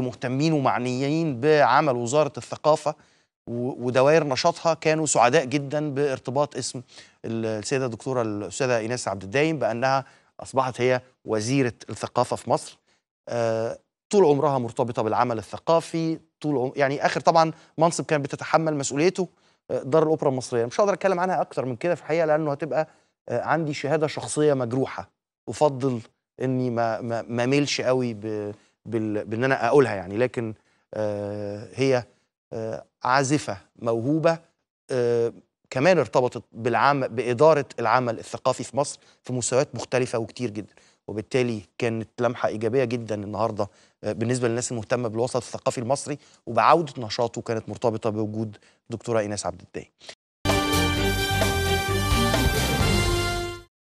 مهتمين ومعنيين بعمل وزاره الثقافه ودوائر نشاطها كانوا سعداء جدا بارتباط اسم السيده الدكتوره الاستاذه ايناس عبد الدايم بانها اصبحت هي وزيره الثقافه في مصر آه، طول عمرها مرتبطه بالعمل الثقافي طول عم... يعني اخر طبعا منصب كانت بتتحمل مسؤوليته آه، دار الاوبرا المصريه مش هقدر اتكلم عنها اكتر من كده في الحقيقه لانه هتبقى آه، عندي شهاده شخصيه مجروحه افضل اني ما ما ميلش قوي ب... بال... بان انا اقولها يعني لكن آه، هي آه، عازفه موهوبه آه، كمان ارتبطت بالعام باداره العمل الثقافي في مصر في مستويات مختلفه وكتير جدا وبالتالي كانت لمحه ايجابيه جدا النهارده بالنسبه للناس المهتمه بالوسط الثقافي المصري وبعوده نشاطه كانت مرتبطه بوجود دكتوره ايناس عبد الداي